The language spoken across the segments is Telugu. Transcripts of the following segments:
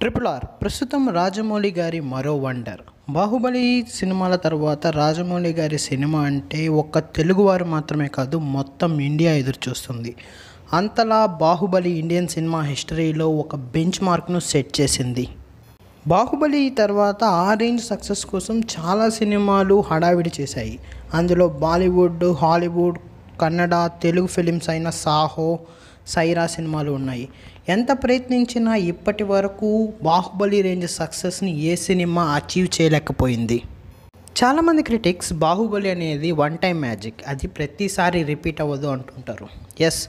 ట్రిపుల్ ఆర్ ప్రస్తుతం రాజమౌళి గారి మరో వండర్ బాహుబలి సినిమాల తర్వాత రాజమౌళి గారి సినిమా అంటే ఒక్క తెలుగువారు మాత్రమే కాదు మొత్తం ఇండియా ఎదురుచూస్తుంది అంతలా బాహుబలి ఇండియన్ సినిమా హిస్టరీలో ఒక బెంచ్ మార్క్ను సెట్ చేసింది బాహుబలి తర్వాత ఆ రేంజ్ సక్సెస్ కోసం చాలా సినిమాలు హడావిడి చేశాయి అందులో బాలీవుడ్ హాలీవుడ్ కన్నడ తెలుగు ఫిలిమ్స్ అయిన సాహో సైరా సినిమాలు ఉన్నాయి ఎంత ప్రయత్నించినా ఇప్పటి వరకు బాహుబలి రేంజ్ సక్సెస్ని ఏ సినిమా అచీవ్ చేయలేకపోయింది చాలామంది క్రిటిక్స్ బాహుబలి అనేది వన్ టైం మ్యాజిక్ అది ప్రతిసారి రిపీట్ అవ్వదు అంటుంటారు ఎస్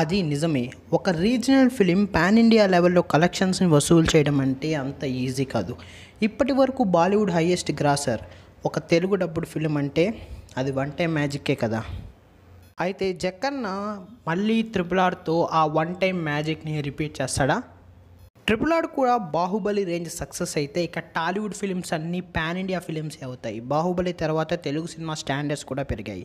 అది నిజమే ఒక రీజనల్ ఫిలిం పాన్ ఇండియా లెవెల్లో కలెక్షన్స్ని వసూలు చేయడం అంటే అంత ఈజీ కాదు ఇప్పటి వరకు బాలీవుడ్ హైయెస్ట్ గ్రాసర్ ఒక తెలుగు డబ్బుడు ఫిలిం అంటే అది వన్ టైం మ్యాజిక్కే కదా అయితే జక్కన్న మళ్ళీ త్రిపుల్ ఆర్తో ఆ వన్ టైం మ్యాజిక్ని రిపీట్ చేస్తాడా ట్రిపుల్ ఆర్ కూడా బాహుబలి రేంజ్ సక్సెస్ అయితే ఇక టాలీవుడ్ ఫిలిమ్స్ అన్నీ పాన్ ఇండియా ఫిలిమ్సే అవుతాయి బాహుబలి తర్వాత తెలుగు సినిమా స్టాండర్డ్స్ కూడా పెరిగాయి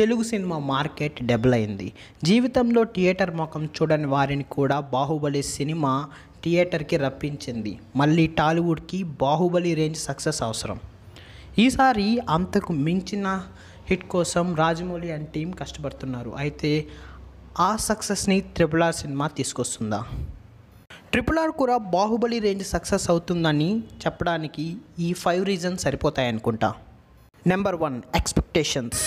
తెలుగు సినిమా మార్కెట్ డెబల్ అయింది జీవితంలో థియేటర్ ముఖం చూడని వారిని కూడా బాహుబలి సినిమా థియేటర్కి రప్పించింది మళ్ళీ టాలీవుడ్కి బాహుబలి రేంజ్ సక్సెస్ అవసరం ఈసారి అంతకు మించిన హిట్ కోసం రాజమౌళి అండ్ టీం కష్టపడుతున్నారు అయితే ఆ సక్సెస్ని త్రిపుల్ ఆర్ సినిమా తీసుకొస్తుందా ట్రిపుల్ ఆర్ కూడా బాహుబలి రేంజ్ సక్సెస్ అవుతుందని చెప్పడానికి ఈ ఫైవ్ రీజన్స్ సరిపోతాయనుకుంటా నెంబర్ వన్ ఎక్స్పెక్టేషన్స్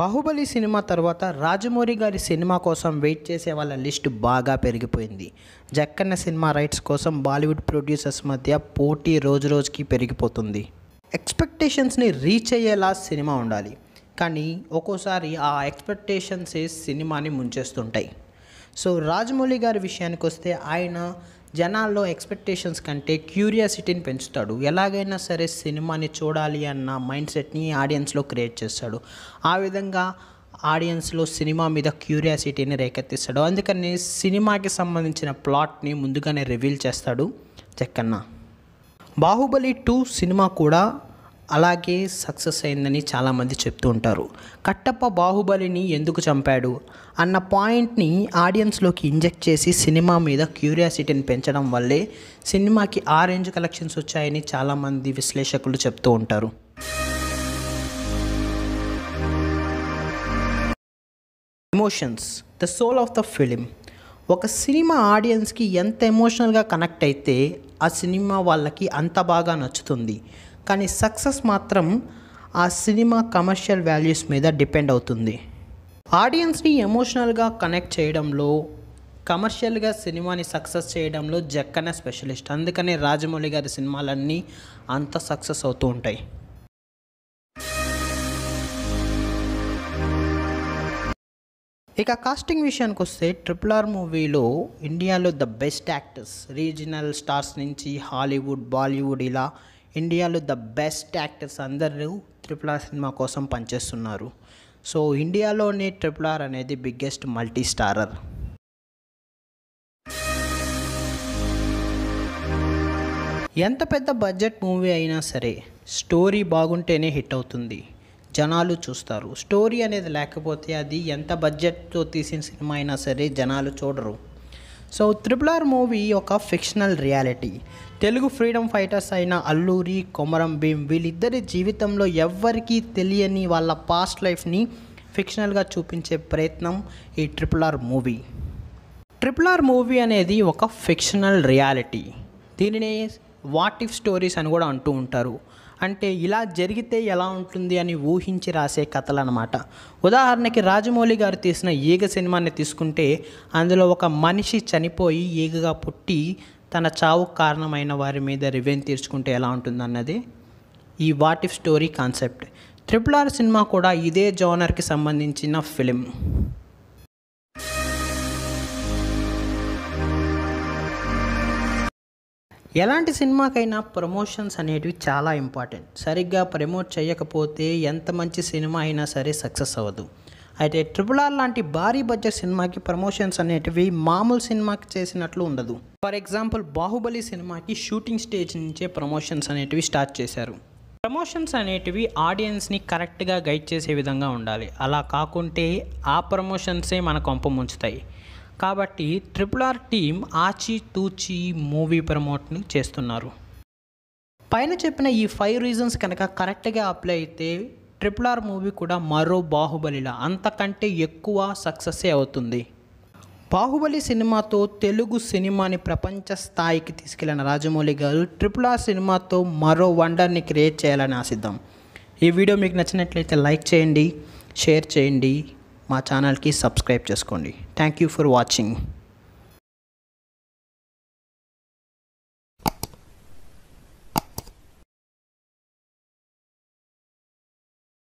బాహుబలి సినిమా తర్వాత రాజమౌళి గారి సినిమా కోసం వెయిట్ చేసే వాళ్ళ లిస్ట్ బాగా పెరిగిపోయింది జక్కన్న సినిమా రైట్స్ కోసం బాలీవుడ్ ప్రొడ్యూసర్స్ మధ్య పోటీ రోజు రోజుకి పెరిగిపోతుంది ఎక్స్పెక్టేషన్స్ని రీచ్ అయ్యేలా సినిమా ఉండాలి కానీ ఒక్కోసారి ఆ ఎక్స్పెక్టేషన్స్ సినిమాని ముంచేస్తుంటాయి సో రాజమౌళి గారి విషయానికి వస్తే ఆయన జనాల్లో ఎక్స్పెక్టేషన్స్ కంటే క్యూరియాసిటీని పెంచుతాడు ఎలాగైనా సరే సినిమాని చూడాలి అన్న మైండ్ సెట్ని ఆడియన్స్లో క్రియేట్ చేస్తాడు ఆ విధంగా ఆడియన్స్లో సినిమా మీద క్యూరియాసిటీని రేకెత్తిస్తాడు అందుకని సినిమాకి సంబంధించిన ప్లాట్ని ముందుగానే రివీల్ చేస్తాడు చెక్కన్న బాహుబలి టూ సినిమా కూడా అలాగే సక్సెస్ అయిందని చాలామంది చెప్తూ ఉంటారు కట్టప్ప బాహుబలిని ఎందుకు చంపాడు అన్న పాయింట్ని ఆడియన్స్లోకి ఇంజెక్ట్ చేసి సినిమా మీద క్యూరియాసిటీని పెంచడం వల్లే సినిమాకి ఆ రేంజ్ కలెక్షన్స్ వచ్చాయని చాలామంది విశ్లేషకులు చెప్తూ ఉంటారు emotions the soul of the film ఒక సినిమా ఆడియన్స్కి ఎంత ఎమోషనల్గా కనెక్ట్ అయితే ఆ సినిమా వాళ్ళకి అంత బాగా నచ్చుతుంది కానీ సక్సెస్ మాత్రం ఆ సినిమా కమర్షియల్ వాల్యూస్ మీద డిపెండ్ అవుతుంది ఆడియన్స్ని ఎమోషనల్గా కనెక్ట్ చేయడంలో కమర్షియల్గా సినిమాని సక్సెస్ చేయడంలో జక్కనే స్పెషలిస్ట్ అందుకనే రాజమౌళి గారి సినిమాలన్నీ అంత సక్సెస్ అవుతూ ఉంటాయి ఇక కాస్టింగ్ విషయానికి వస్తే ట్రిపుల్ ఆర్ మూవీలో ఇండియాలో the best actors regional stars నుంచి హాలీవుడ్ బాలీవుడ్ ఇలా ఇండియాలో ద బెస్ట్ యాక్టర్స్ అందరూ ట్రిపుల్ ఆర్ సినిమా కోసం పనిచేస్తున్నారు సో ఇండియాలోని ట్రిపుల్ ఆర్ అనేది బిగ్గెస్ట్ మల్టీ స్టారర్ ఎంత పెద్ద బడ్జెట్ మూవీ అయినా సరే స్టోరీ బాగుంటేనే హిట్ అవుతుంది జనాలు చూస్తారు స్టోరీ అనేది లేకపోతే అది ఎంత బడ్జెట్తో తీసిన సినిమా అయినా సరే జనాలు చూడరు సో త్రిపుల్ ఆర్ మూవీ ఒక fictional reality Telugu freedom fighters అయిన అల్లూరి కొమరం భీమ్ వీళ్ళిద్దరి జీవితంలో ఎవ్వరికీ తెలియని వాళ్ళ పాస్ట్ లైఫ్ని ఫిక్షనల్గా చూపించే ప్రయత్నం ఈ triple R movie triple R movie అనేది ఒక ఫిక్షనల్ రియాలిటీ దీనిని వాట్ ఇఫ్ స్టోరీస్ అని కూడా అంటూ ఉంటారు అంటే ఇలా జరిగితే ఎలా ఉంటుంది అని ఊహించి రాసే కథలు అనమాట ఉదాహరణకి రాజమౌళి గారు తీసిన ఈగ సినిమాని తీసుకుంటే అందులో ఒక మనిషి చనిపోయి ఈగగా పుట్టి తన చావు కారణమైన వారి మీద రివెన్ తీర్చుకుంటే ఎలా ఉంటుందన్నది ఈ what if story concept triple R సినిమా కూడా ఇదే జోనర్కి సంబంధించిన ఫిలిం ఎలాంటి సినిమాకైనా ప్రమోషన్స్ అనేటివి చాలా ఇంపార్టెంట్ సరిగ్గా ప్రమోట్ చేయకపోతే ఎంత మంచి సినిమా అయినా సరే సక్సెస్ అవ్వదు అయితే ట్రిపుల్ ఆర్ లాంటి భారీ బడ్జెట్ సినిమాకి ప్రమోషన్స్ అనేటివి మామూలు సినిమాకి చేసినట్లు ఉండదు ఫర్ ఎగ్జాంపుల్ బాహుబలి సినిమాకి షూటింగ్ స్టేజ్ నుంచే ప్రమోషన్స్ అనేటివి స్టార్ట్ చేశారు ప్రమోషన్స్ అనేటివి ఆడియన్స్ని కరెక్ట్గా గైడ్ చేసే విధంగా ఉండాలి అలా కాకుంటే ఆ ప్రమోషన్సే మన కొంప ముంచుతాయి కాబట్టి ట్రిపుల్ ఆర్ టీం తూచి మూవీ ప్రమోట్ని చేస్తున్నారు పైన చెప్పిన ఈ ఫైవ్ రీజన్స్ కనుక కరెక్ట్గా అప్లై అయితే ట్రిపుల్ ఆర్ మూవీ కూడా మరో బాహుబలిలా అంతకంటే ఎక్కువ సక్సెస్ అవుతుంది బాహుబలి సినిమాతో తెలుగు సినిమాని ప్రపంచ స్థాయికి తీసుకెళ్లిన రాజమౌళి గారు ట్రిపుల్ ఆర్ సినిమాతో మరో వండర్ని క్రియేట్ చేయాలని ఆశిద్దాం ఈ వీడియో మీకు నచ్చినట్లయితే లైక్ చేయండి షేర్ చేయండి మా ఛానల్కి సబ్స్క్రైబ్ చేసుకోండి థ్యాంక్ యూ ఫర్ వాచింగ్